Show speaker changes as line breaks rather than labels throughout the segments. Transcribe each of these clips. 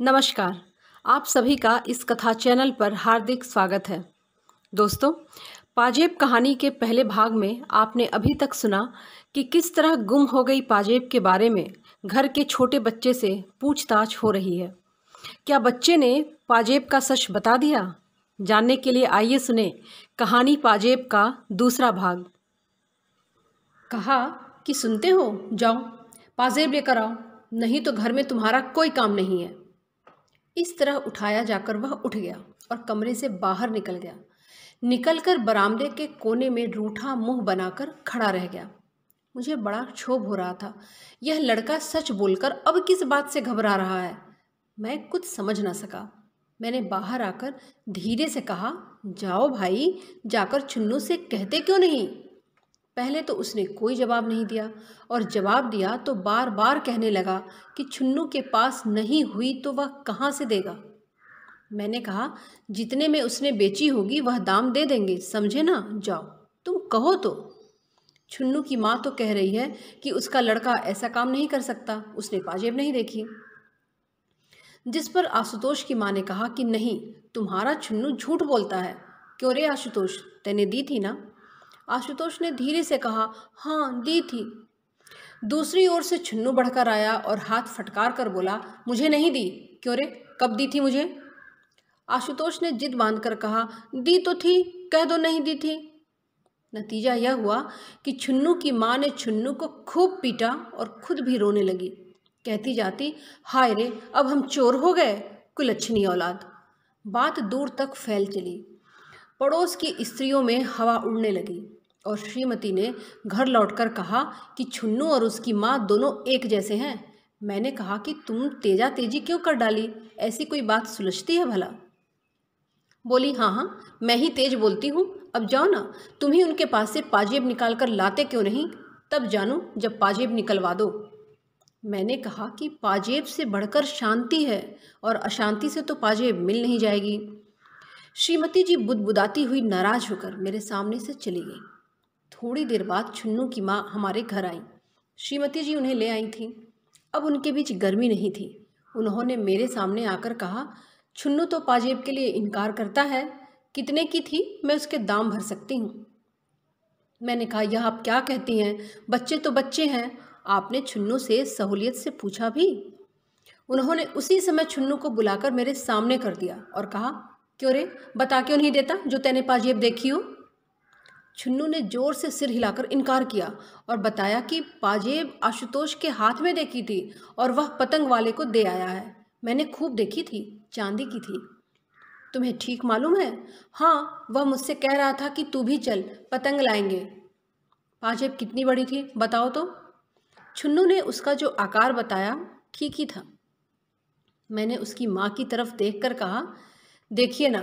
नमस्कार आप सभी का इस कथा चैनल पर हार्दिक स्वागत है दोस्तों पाजेब कहानी के पहले भाग में आपने अभी तक सुना कि किस तरह गुम हो गई पाजेब के बारे में घर के छोटे बच्चे से पूछताछ हो रही है क्या बच्चे ने पाजेब का सच बता दिया जानने के लिए आइए सुने कहानी पाजेब का दूसरा भाग कहा कि सुनते हो जाओ पाजेब लेकर आओ नहीं तो घर में तुम्हारा कोई काम नहीं है इस तरह उठाया जाकर वह उठ गया और कमरे से बाहर निकल गया निकलकर बरामदे के कोने में रूठा मुंह बनाकर खड़ा रह गया मुझे बड़ा क्षोभ हो रहा था यह लड़का सच बोलकर अब किस बात से घबरा रहा है मैं कुछ समझ ना सका मैंने बाहर आकर धीरे से कहा जाओ भाई जाकर चुन्नू से कहते क्यों नहीं पहले तो उसने कोई जवाब नहीं दिया और जवाब दिया तो बार बार कहने लगा कि छुन्नू के पास नहीं हुई तो वह कहाँ से देगा मैंने कहा जितने में उसने बेची होगी वह दाम दे देंगे समझे ना जाओ तुम कहो तो छुन्नू की माँ तो कह रही है कि उसका लड़का ऐसा काम नहीं कर सकता उसने पाजेब नहीं देखी जिस पर आशुतोष की माँ ने कहा कि नहीं तुम्हारा छुन्नू झूठ बोलता है क्यों रे आशुतोष तेने दी थी ना आशुतोष ने धीरे से कहा हाँ दी थी दूसरी ओर से छन्नू बढ़कर आया और हाथ फटकार कर बोला मुझे नहीं दी क्यों रे कब दी थी मुझे आशुतोष ने जिद बांध कर कहा दी तो थी कह दो नहीं दी थी नतीजा यह हुआ कि छुन्नू की माँ ने छुन्नू को खूब पीटा और खुद भी रोने लगी कहती जाती हाय रे अब हम चोर हो गए कुलच्छनी औलाद बात दूर तक फैल चली पड़ोस की स्त्रियों में हवा उड़ने लगी और श्रीमती ने घर लौटकर कहा कि छुन्नू और उसकी माँ दोनों एक जैसे हैं मैंने कहा कि तुम तेजा तेजी क्यों कर डाली ऐसी कोई बात सुलझती है भला बोली हाँ हाँ मैं ही तेज बोलती हूँ अब जाओ ना तुम ही उनके पास से पाजेब निकाल कर लाते क्यों नहीं तब जानो जब पाजेब निकलवा दो मैंने कहा कि पाजेब से बढ़कर शांति है और अशांति से तो पाजेब मिल नहीं जाएगी श्रीमती जी बुदबुदाती हुई नाराज होकर मेरे सामने से चली गई थोड़ी देर बाद छुन्नू की माँ हमारे घर आई श्रीमती जी उन्हें ले आई थी अब उनके बीच गर्मी नहीं थी उन्होंने मेरे सामने आकर कहा छुन्नू तो पाजेब के लिए इनकार करता है कितने की थी मैं उसके दाम भर सकती हूँ मैंने कहा यह आप क्या कहती हैं बच्चे तो बच्चे हैं आपने छुन्नू से सहूलियत से पूछा भी उन्होंने उसी समय छुन्नू को बुलाकर मेरे सामने कर दिया और कहा क्यों रे बता क्यों नहीं देता जो तेने पाजेब देखी हो छुन्नू ने जोर से सिर हिलाकर इनकार किया और बताया कि पाजेब आशुतोष के हाथ में देखी थी और वह पतंग वाले को दे आया है मैंने खूब देखी थी चांदी की थी तुम्हें ठीक मालूम है हाँ वह मुझसे कह रहा था कि तू भी चल पतंग लाएंगे पाजेब कितनी बड़ी थी बताओ तो छुन्नू ने उसका जो आकार बताया ठीक ही था मैंने उसकी माँ की तरफ देख कहा देखिए ना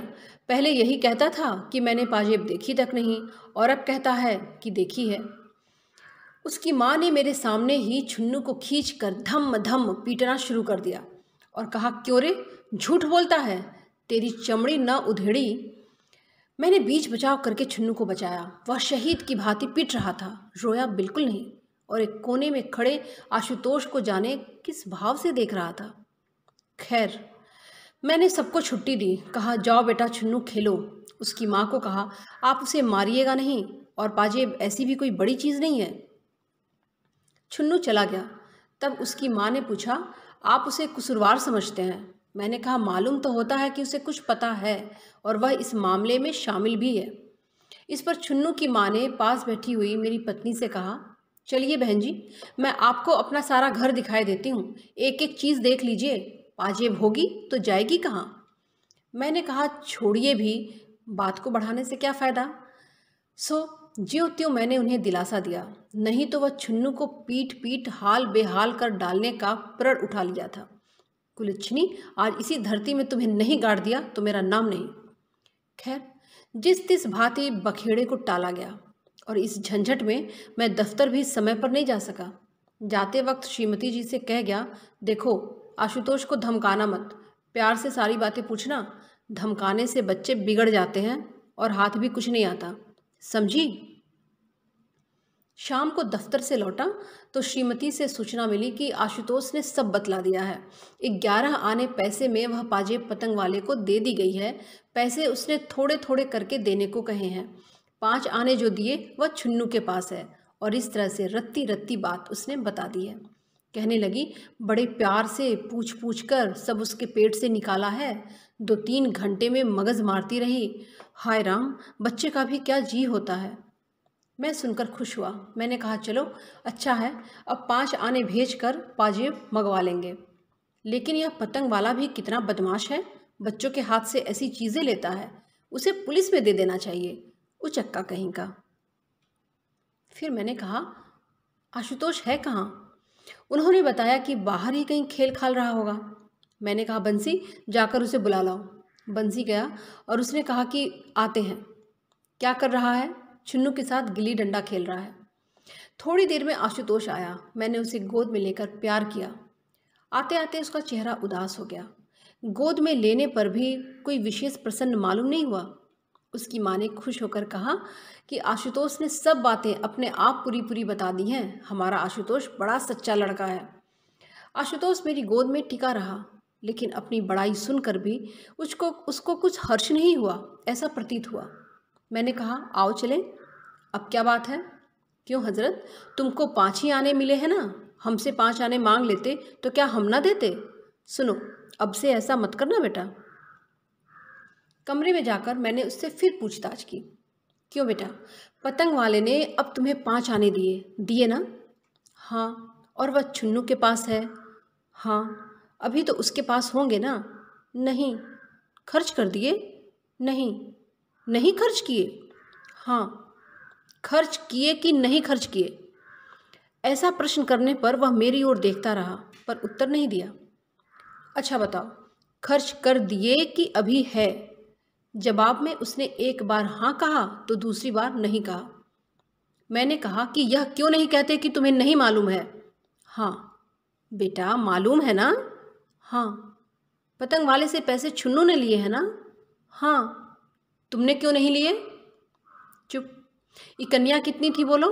पहले यही कहता था कि मैंने पाजेब देखी तक नहीं और अब कहता है कि देखी है उसकी माँ ने मेरे सामने ही छुन्नू को खींच कर धम धम पीटना शुरू कर दिया और कहा क्यों रे झूठ बोलता है तेरी चमड़ी न उधेड़ी मैंने बीच बचाव करके छुन्नू को बचाया वह शहीद की भांति पिट रहा था रोया बिल्कुल नहीं और एक कोने में खड़े आशुतोष को जाने किस भाव से देख रहा था खैर मैंने सबको छुट्टी दी कहा जाओ बेटा छुन्नू खेलो उसकी माँ को कहा आप उसे मारिएगा नहीं और पाजेब ऐसी भी कोई बड़ी चीज़ नहीं है छुन्नू चला गया तब उसकी माँ ने पूछा आप उसे कसुरवार समझते हैं मैंने कहा मालूम तो होता है कि उसे कुछ पता है और वह इस मामले में शामिल भी है इस पर छुन्नू की माँ ने पास बैठी हुई मेरी पत्नी से कहा चलिए बहन जी मैं आपको अपना सारा घर दिखाई देती हूँ एक एक चीज़ देख लीजिए वाजिब होगी तो जाएगी कहाँ मैंने कहा छोड़िए भी बात को बढ़ाने से क्या फ़ायदा सो ज्यो त्यों मैंने उन्हें दिलासा दिया नहीं तो वह छुन्नू को पीट पीट हाल बेहाल कर डालने का प्रण उठा लिया था कुलच्छनी आज इसी धरती में तुम्हें नहीं गाड़ दिया तो मेरा नाम नहीं खैर जिस तिस भांति बखेड़े को टाला गया और इस झंझट में मैं दफ्तर भी समय पर नहीं जा सका जाते वक्त श्रीमती जी से कह गया देखो आशुतोष को धमकाना मत प्यार से सारी बातें पूछना धमकाने से बच्चे बिगड़ जाते हैं और हाथ भी कुछ नहीं आता समझी शाम को दफ्तर से लौटा तो श्रीमती से सूचना मिली कि आशुतोष ने सब बतला दिया है ग्यारह आने पैसे में वह पाजे पतंग वाले को दे दी गई है पैसे उसने थोड़े थोड़े करके देने को कहे हैं पाँच आने जो दिए वह छुन्नू के पास है और इस तरह से रत्ती रत्ती बात उसने बता दी है कहने लगी बड़े प्यार से पूछ पूछ कर सब उसके पेट से निकाला है दो तीन घंटे में मगज़ मारती रही हाय राम बच्चे का भी क्या जी होता है मैं सुनकर खुश हुआ मैंने कहा चलो अच्छा है अब पाँच आने भेज कर पाजेब मंगवा लेंगे लेकिन यह पतंग वाला भी कितना बदमाश है बच्चों के हाथ से ऐसी चीज़ें लेता है उसे पुलिस में दे देना चाहिए उचक्का कहीं का फिर मैंने कहा आशुतोष है कहाँ उन्होंने बताया कि बाहर ही कहीं खेल खाल रहा होगा मैंने कहा बंसी जाकर उसे बुला लाओ बंसी गया और उसने कहा कि आते हैं क्या कर रहा है छुन्नू के साथ गिल्ली डंडा खेल रहा है थोड़ी देर में आशुतोष आया मैंने उसे गोद में लेकर प्यार किया आते आते उसका चेहरा उदास हो गया गोद में लेने पर भी कोई विशेष प्रसन्न मालूम नहीं हुआ उसकी माँ ने खुश होकर कहा कि आशुतोष ने सब बातें अपने आप पूरी पूरी बता दी हैं हमारा आशुतोष बड़ा सच्चा लड़का है आशुतोष मेरी गोद में टिका रहा लेकिन अपनी बड़ाई सुनकर भी उसको उसको कुछ हर्ष नहीं हुआ ऐसा प्रतीत हुआ मैंने कहा आओ चले अब क्या बात है क्यों हजरत तुमको पाँच ही आने मिले हैं ना हमसे पाँच आने मांग लेते तो क्या हम ना देते सुनो अब से ऐसा मत करना बेटा कमरे में जाकर मैंने उससे फिर पूछताछ की क्यों बेटा पतंग वाले ने अब तुम्हें पाँच आने दिए दिए ना हाँ और वह छुन्नू के पास है हाँ अभी तो उसके पास होंगे ना नहीं खर्च कर दिए नहीं नहीं खर्च किए हाँ खर्च किए कि नहीं खर्च किए ऐसा प्रश्न करने पर वह मेरी ओर देखता रहा पर उत्तर नहीं दिया अच्छा बताओ खर्च कर दिए कि अभी है जवाब में उसने एक बार हाँ कहा तो दूसरी बार नहीं कहा मैंने कहा कि यह क्यों नहीं कहते कि तुम्हें नहीं मालूम है हाँ बेटा मालूम है ना हाँ पतंग वाले से पैसे छुन्नू ने लिए है ना हाँ तुमने क्यों नहीं लिए चुप इकन्या कितनी थी बोलो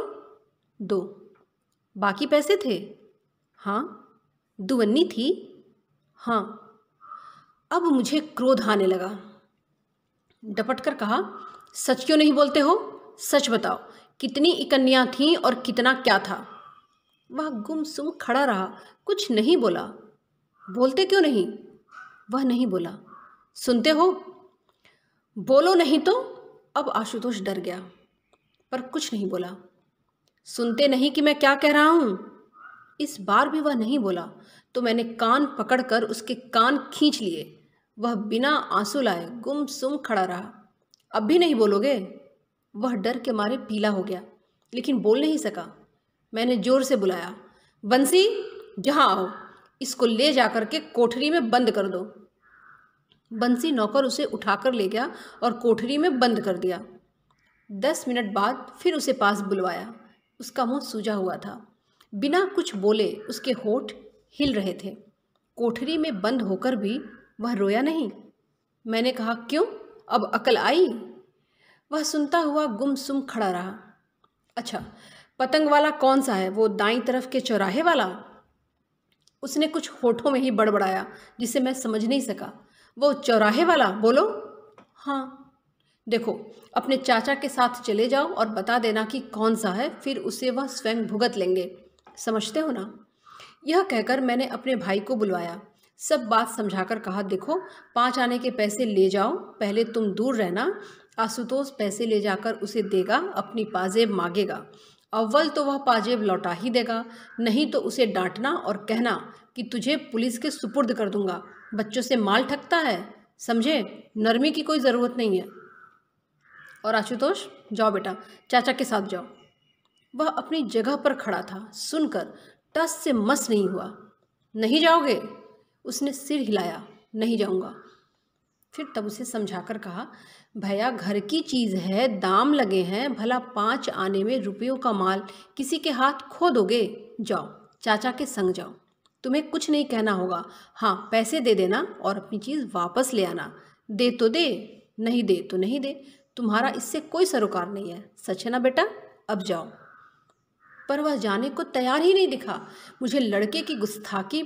दो बाकी पैसे थे हाँ दुवन्नी थी हाँ अब मुझे क्रोध आने लगा डपट कर कहा सच क्यों नहीं बोलते हो सच बताओ कितनी इकन्या थीं और कितना क्या था वह गुमसुम खड़ा रहा कुछ नहीं बोला बोलते क्यों नहीं वह नहीं बोला सुनते हो बोलो नहीं तो अब आशुतोष डर गया पर कुछ नहीं बोला सुनते नहीं कि मैं क्या कह रहा हूं इस बार भी वह नहीं बोला तो मैंने कान पकड़कर उसके कान खींच लिए वह बिना आंसू लाए गुम सुम खड़ा रहा अब भी नहीं बोलोगे वह डर के मारे पीला हो गया लेकिन बोल नहीं सका मैंने जोर से बुलाया बंसी जहाँ आओ इसको ले जा कर के कोठरी में बंद कर दो बंसी नौकर उसे उठाकर ले गया और कोठरी में बंद कर दिया दस मिनट बाद फिर उसे पास बुलवाया उसका मुंह सूजा हुआ था बिना कुछ बोले उसके होठ हिल रहे थे कोठरी में बंद होकर भी वह रोया नहीं मैंने कहा क्यों अब अकल आई वह सुनता हुआ गुमसुम खड़ा रहा अच्छा पतंग वाला कौन सा है वो दाई तरफ के चौराहे वाला उसने कुछ होठों में ही बड़बड़ाया जिसे मैं समझ नहीं सका वो चौराहे वाला बोलो हाँ देखो अपने चाचा के साथ चले जाओ और बता देना कि कौन सा है फिर उसे वह स्वयं भुगत लेंगे समझते हो ना यह कहकर मैंने अपने भाई को बुलवाया सब बात समझाकर कहा देखो पाँच आने के पैसे ले जाओ पहले तुम दूर रहना आशुतोष पैसे ले जाकर उसे देगा अपनी पाजेब मांगेगा अव्वल तो वह पाजेब लौटा ही देगा नहीं तो उसे डांटना और कहना कि तुझे पुलिस के सुपुर्द कर दूंगा बच्चों से माल ठगता है समझे नरमी की कोई ज़रूरत नहीं है और आशुतोष जाओ बेटा चाचा के साथ जाओ वह अपनी जगह पर खड़ा था सुनकर टस से मस नहीं हुआ नहीं जाओगे उसने सिर हिलाया नहीं जाऊंगा फिर तब उसे समझाकर कहा भैया घर की चीज़ है दाम लगे हैं भला पांच आने में रुपयों का माल किसी के हाथ खो दोगे जाओ चाचा के संग जाओ तुम्हें कुछ नहीं कहना होगा हाँ पैसे दे देना और अपनी चीज़ वापस ले आना दे तो दे नहीं दे तो नहीं दे तुम्हारा इससे कोई सरोकार नहीं है सच है ना बेटा अब जाओ पर वह जाने को तैयार ही नहीं दिखा मुझे लड़के की गुस्ताखी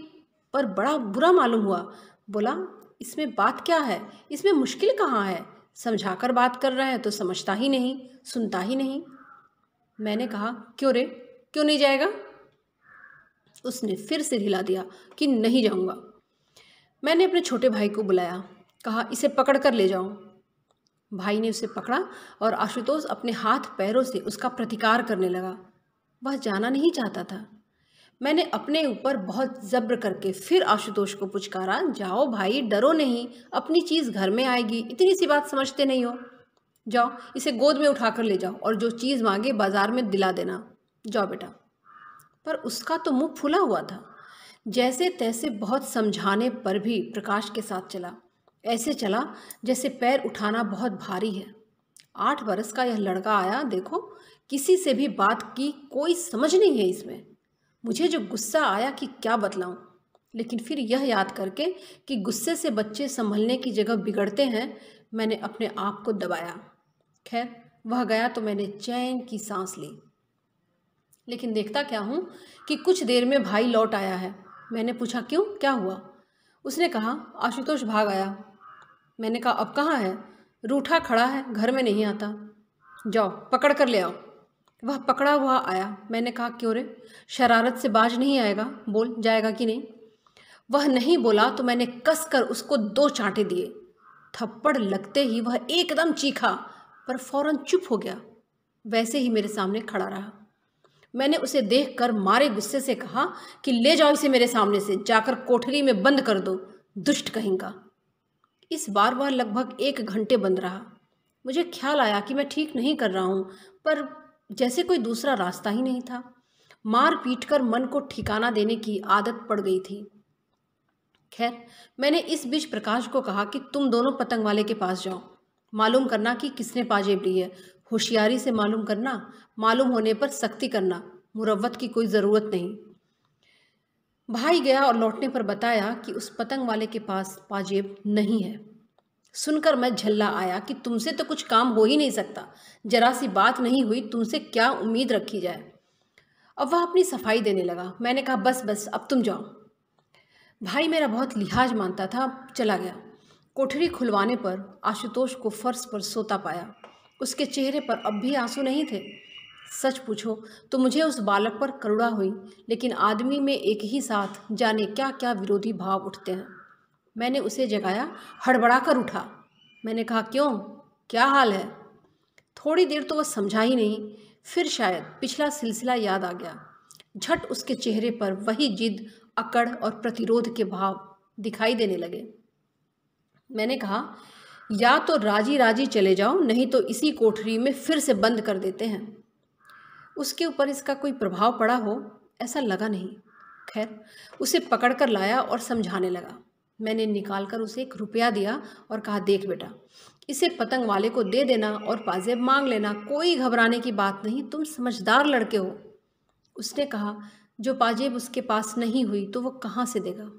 पर बड़ा बुरा मालूम हुआ बोला इसमें बात क्या है इसमें मुश्किल कहाँ है समझा कर बात कर रहे हैं तो समझता ही नहीं सुनता ही नहीं मैंने कहा क्यों रे क्यों नहीं जाएगा उसने फिर से हिला दिया कि नहीं जाऊंगा मैंने अपने छोटे भाई को बुलाया कहा इसे पकड़ कर ले जाओ भाई ने उसे पकड़ा और आशुतोष अपने हाथ पैरों से उसका प्रतिकार करने लगा वह जाना नहीं चाहता था मैंने अपने ऊपर बहुत जब्र करके फिर आशुतोष को पुचकारा जाओ भाई डरो नहीं अपनी चीज़ घर में आएगी इतनी सी बात समझते नहीं हो जाओ इसे गोद में उठाकर ले जाओ और जो चीज़ मांगे बाज़ार में दिला देना जाओ बेटा पर उसका तो मुंह फूला हुआ था जैसे तैसे बहुत समझाने पर भी प्रकाश के साथ चला ऐसे चला जैसे पैर उठाना बहुत भारी है आठ बरस का यह लड़का आया देखो किसी से भी बात की कोई समझ नहीं है इसमें मुझे जो गुस्सा आया कि क्या बतलाऊं लेकिन फिर यह याद करके कि गुस्से से बच्चे संभलने की जगह बिगड़ते हैं मैंने अपने आप को दबाया खैर वह गया तो मैंने चैन की सांस ली लेकिन देखता क्या हूँ कि कुछ देर में भाई लौट आया है मैंने पूछा क्यों क्या हुआ उसने कहा आशुतोष भाग आया मैंने कहा अब कहाँ है रूठा खड़ा है घर में नहीं आता जाओ पकड़ कर ले आओ वह पकड़ा हुआ आया मैंने कहा क्यों रे शरारत से बाज नहीं आएगा बोल जाएगा कि नहीं वह नहीं बोला तो मैंने कस कर उसको दो चांटे दिए थप्पड़ लगते ही वह एकदम चीखा पर फौरन चुप हो गया वैसे ही मेरे सामने खड़ा रहा मैंने उसे देखकर मारे गुस्से से कहा कि ले जाओ इसे मेरे सामने से जाकर कोठरी में बंद कर दो दुष्ट कहेंगा इस बार वह लगभग एक घंटे बंद रहा मुझे ख्याल आया कि मैं ठीक नहीं कर रहा हूँ पर जैसे कोई दूसरा रास्ता ही नहीं था मार पीट कर मन को ठिकाना देने की आदत पड़ गई थी खैर मैंने इस बीच प्रकाश को कहा कि तुम दोनों पतंग वाले के पास जाओ मालूम करना कि किसने पाजेब ली है होशियारी से मालूम करना मालूम होने पर सख्ती करना मुरवत की कोई ज़रूरत नहीं भाई गया और लौटने पर बताया कि उस पतंग वाले के पास पाजेब नहीं है सुनकर मैं झल्ला आया कि तुमसे तो कुछ काम हो ही नहीं सकता जरा सी बात नहीं हुई तुमसे क्या उम्मीद रखी जाए अब वह अपनी सफाई देने लगा मैंने कहा बस बस अब तुम जाओ भाई मेरा बहुत लिहाज मानता था चला गया कोठरी खुलवाने पर आशुतोष को फर्श पर सोता पाया उसके चेहरे पर अब भी आंसू नहीं थे सच पूछो तो मुझे उस बालक पर करुणा हुई लेकिन आदमी में एक ही साथ जाने क्या क्या विरोधी भाव उठते हैं मैंने उसे जगाया हड़बड़ा कर उठा मैंने कहा क्यों क्या हाल है थोड़ी देर तो वह समझा ही नहीं फिर शायद पिछला सिलसिला याद आ गया झट उसके चेहरे पर वही जिद अकड़ और प्रतिरोध के भाव दिखाई देने लगे मैंने कहा या तो राजी राजी चले जाओ नहीं तो इसी कोठरी में फिर से बंद कर देते हैं उसके ऊपर इसका कोई प्रभाव पड़ा हो ऐसा लगा नहीं खैर उसे पकड़ कर लाया और समझाने लगा मैंने निकाल कर उसे एक रुपया दिया और कहा देख बेटा इसे पतंग वाले को दे देना और पाजेब मांग लेना कोई घबराने की बात नहीं तुम समझदार लड़के हो उसने कहा जो पाजेब उसके पास नहीं हुई तो वो कहाँ से देगा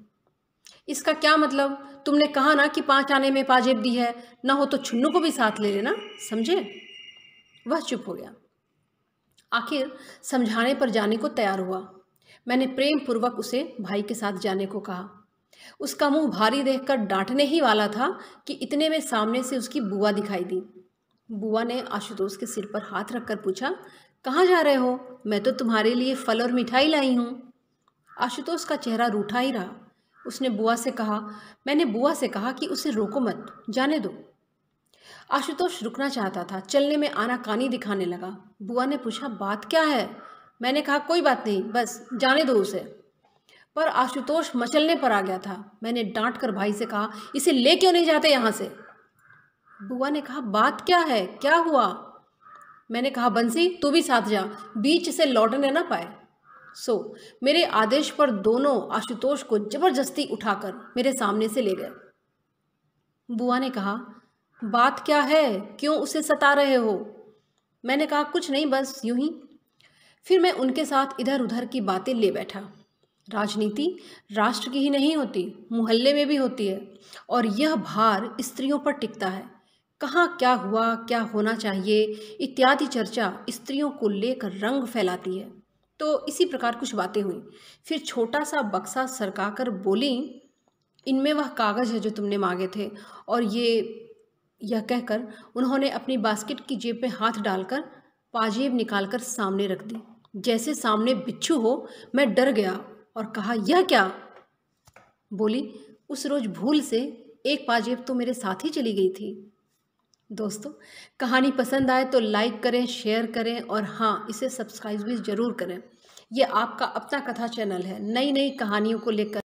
इसका क्या मतलब तुमने कहा ना कि पाँच आने में पाजेब दी है ना हो तो छुन्नू को भी साथ ले लेना समझे वह चुप हो गया आखिर समझाने पर जाने को तैयार हुआ मैंने प्रेम पूर्वक उसे भाई के साथ जाने को कहा उसका मुंह भारी देखकर डांटने ही वाला था कि इतने में सामने से उसकी बुआ दिखाई दी बुआ ने आशुतोष के सिर पर हाथ रखकर पूछा कहाँ जा रहे हो मैं तो तुम्हारे लिए फल और मिठाई लाई हूँ आशुतोष का चेहरा रूठा ही रहा उसने बुआ से कहा मैंने बुआ से कहा कि उसे रोको मत जाने दो आशुतोष रुकना चाहता था चलने में आनाकानी दिखाने लगा बुआ ने पूछा बात क्या है मैंने कहा कोई बात नहीं बस जाने दो उसे पर आशुतोष मचलने पर आ गया था मैंने डांट कर भाई से कहा इसे ले क्यों नहीं जाते यहाँ से बुआ ने कहा बात क्या है क्या हुआ मैंने कहा बंसी तू भी साथ जा बीच से लौटने ना पाए सो मेरे आदेश पर दोनों आशुतोष को जबरदस्ती उठाकर मेरे सामने से ले गए बुआ ने कहा बात क्या है क्यों उसे सता रहे हो मैंने कहा कुछ नहीं बस यूं ही फिर मैं उनके साथ इधर उधर की बातें ले बैठा राजनीति राष्ट्र की ही नहीं होती मोहल्ले में भी होती है और यह भार स्त्रियों पर टिकता है कहाँ क्या हुआ क्या होना चाहिए इत्यादि चर्चा स्त्रियों को लेकर रंग फैलाती है तो इसी प्रकार कुछ बातें हुई फिर छोटा सा बक्सा सरकाकर बोली इनमें वह कागज़ है जो तुमने मांगे थे और ये यह कहकर उन्होंने अपनी बास्केट की जेब में हाथ डालकर पाजेब निकालकर सामने रख दी जैसे सामने बिच्छू हो मैं डर गया और कहा यह क्या बोली उस रोज़ भूल से एक पाजेब तो मेरे साथ ही चली गई थी दोस्तों कहानी पसंद आए तो लाइक करें शेयर करें और हाँ इसे सब्सक्राइब भी ज़रूर करें यह आपका अपना कथा चैनल है नई नई कहानियों को लेकर